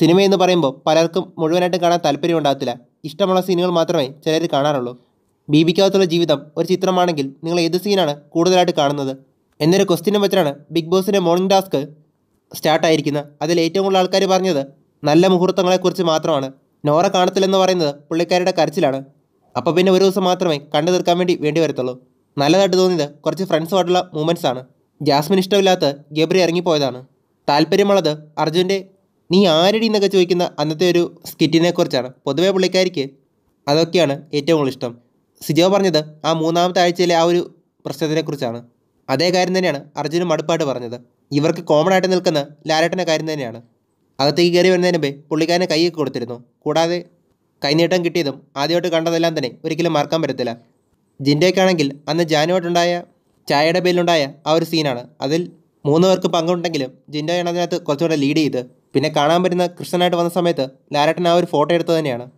cinema എന്ന് പറയുമ്പോൾ പലർക്കും മുഴുവനായിട്ട് കാണാൻ താല്പര്യം ഉണ്ടാകത്തില്ല ഇഷ്ടമുള്ള സീനുകൾ മാത്രമേ ചിലർ കാണാറുള്ളൂ ബീബിക്കകത്തുള്ള ജീവിതം ഒരു ചിത്രമാണെങ്കിൽ നിങ്ങൾ ഏത് സീനാണ് കൂടുതലായിട്ട് കാണുന്നത് എന്നൊരു ക്വസ്റ്റ്യനെ വെച്ചാണ് ബിഗ് ബോസിൻ്റെ മോർണിംഗ് ടാസ്ക് സ്റ്റാർട്ട് ആയിരിക്കുന്നത് അതിൽ ഏറ്റവും കൂടുതൽ ആൾക്കാർ പറഞ്ഞത് നല്ല മുഹൂർത്തങ്ങളെക്കുറിച്ച് മാത്രമാണ് നോറ കാണത്തില്ലെന്ന് പറയുന്നത് പുള്ളിക്കാരുടെ കരച്ചിലാണ് അപ്പോൾ പിന്നെ ഒരു ദിവസം മാത്രമേ കണ്ടു തീർക്കാൻ വേണ്ടി വേണ്ടി വരത്തുള്ളൂ നല്ലതായിട്ട് തോന്നിയത് കുറച്ച് ഫ്രണ്ട്സുമായിട്ടുള്ള മൂമെൻറ്റ്സാണ് ആണ് ജാസ്മിൻ ഇഷ്ടമില്ലാത്ത ഗബ്രി ഇറങ്ങിപ്പോയതാണ് താല്പര്യമുള്ളത് അർജുൻ്റെ നീ ആരടി എന്നൊക്കെ ചോദിക്കുന്ന അന്നത്തെ ഒരു സ്കിറ്റിനെ കുറിച്ചാണ് പൊതുവേ പുള്ളിക്കാരിക്ക് അതൊക്കെയാണ് ഏറ്റവും കൂടുതൽ ഇഷ്ടം സിജോ പറഞ്ഞത് ആ മൂന്നാമത്തെ ആഴ്ചയിലെ ആ ഒരു പ്രശ്നത്തിനെക്കുറിച്ചാണ് അതേ കാര്യം തന്നെയാണ് അർജുനും മടുപ്പായിട്ട് പറഞ്ഞത് ഇവർക്ക് കോമൺ ആയിട്ട് നിൽക്കുന്ന ലാലേട്ടൻ്റെ കാര്യം തന്നെയാണ് അകത്തേക്ക് കയറി വരുന്നതിന് മുമ്പേ പുള്ളിക്കാരനെ കൈയൊക്കെ കൊടുത്തിരുന്നു കൂടാതെ കൈനീട്ടം കിട്ടിയതും ആദ്യമായിട്ട് കണ്ടതെല്ലാം തന്നെ ഒരിക്കലും മറക്കാൻ പറ്റത്തില്ല ജിൻഡയ്ക്കാണെങ്കിൽ അന്ന് ജാനുവായിട്ടുണ്ടായ ചായയുടെ പേരിലുണ്ടായ ആ ഒരു സീനാണ് അതിൽ മൂന്ന് പേർക്ക് പങ്കുണ്ടെങ്കിലും ജിൻഡോയാണ് അതിനകത്ത് കുറച്ചുകൂടെ ലീഡ് ചെയ്ത് പിന്നെ കാണാൻ പറ്റുന്ന കൃഷ്ണനായിട്ട് വന്ന സമയത്ത് ലാലേട്ടൻ ആ ഒരു ഫോട്ടോ എടുത്തത് തന്നെയാണ്